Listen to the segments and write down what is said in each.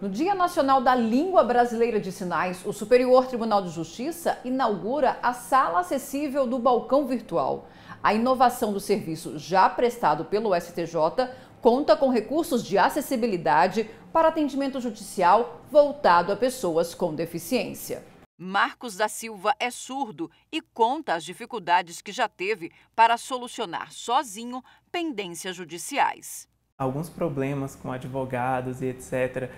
No Dia Nacional da Língua Brasileira de Sinais, o Superior Tribunal de Justiça inaugura a sala acessível do balcão virtual. A inovação do serviço já prestado pelo STJ conta com recursos de acessibilidade para atendimento judicial voltado a pessoas com deficiência. Marcos da Silva é surdo e conta as dificuldades que já teve para solucionar sozinho pendências judiciais. Alguns problemas com advogados e etc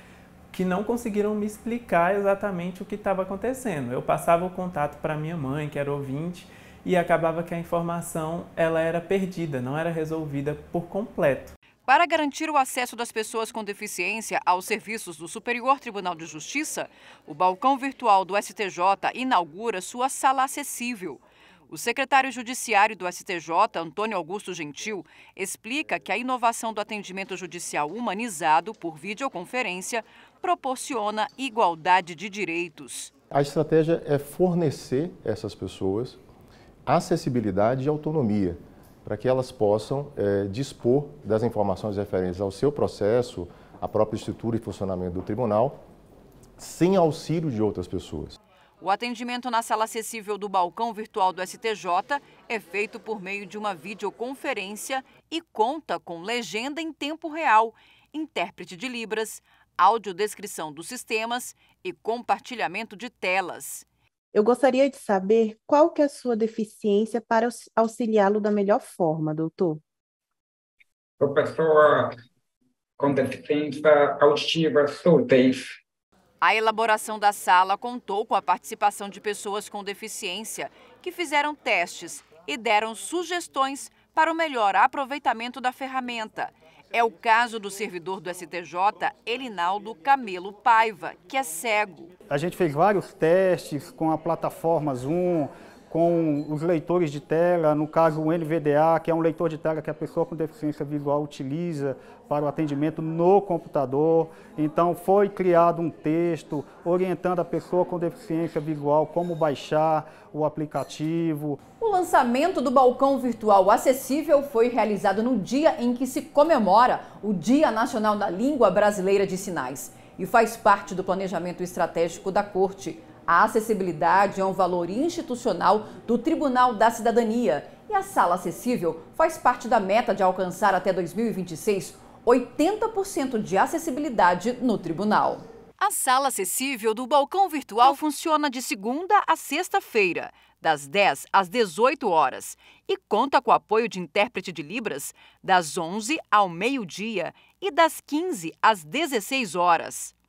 que não conseguiram me explicar exatamente o que estava acontecendo. Eu passava o contato para minha mãe, que era ouvinte, e acabava que a informação ela era perdida, não era resolvida por completo. Para garantir o acesso das pessoas com deficiência aos serviços do Superior Tribunal de Justiça, o balcão virtual do STJ inaugura sua sala acessível. O secretário judiciário do STJ, Antônio Augusto Gentil, explica que a inovação do atendimento judicial humanizado por videoconferência proporciona igualdade de direitos. A estratégia é fornecer essas pessoas acessibilidade e autonomia para que elas possam é, dispor das informações referentes ao seu processo, à própria estrutura e funcionamento do tribunal, sem auxílio de outras pessoas. O atendimento na sala acessível do balcão virtual do STJ é feito por meio de uma videoconferência e conta com legenda em tempo real, intérprete de Libras, audiodescrição dos sistemas e compartilhamento de telas. Eu gostaria de saber qual que é a sua deficiência para auxiliá-lo da melhor forma, doutor. Sou pessoa com deficiência auditiva surdez a elaboração da sala contou com a participação de pessoas com deficiência, que fizeram testes e deram sugestões para o melhor aproveitamento da ferramenta. É o caso do servidor do STJ, Elinaldo Camelo Paiva, que é cego. A gente fez vários testes com a plataforma Zoom, com os leitores de tela, no caso o NVDA, que é um leitor de tela que a pessoa com deficiência visual utiliza para o atendimento no computador. Então foi criado um texto orientando a pessoa com deficiência visual como baixar o aplicativo. O lançamento do balcão virtual acessível foi realizado no dia em que se comemora o Dia Nacional da Língua Brasileira de Sinais e faz parte do planejamento estratégico da Corte a acessibilidade é um valor institucional do Tribunal da Cidadania e a sala acessível faz parte da meta de alcançar até 2026 80% de acessibilidade no tribunal. A sala acessível do balcão virtual funciona de segunda a sexta-feira, das 10 às 18 horas, e conta com apoio de intérprete de Libras das 11 ao meio-dia e das 15 às 16 horas.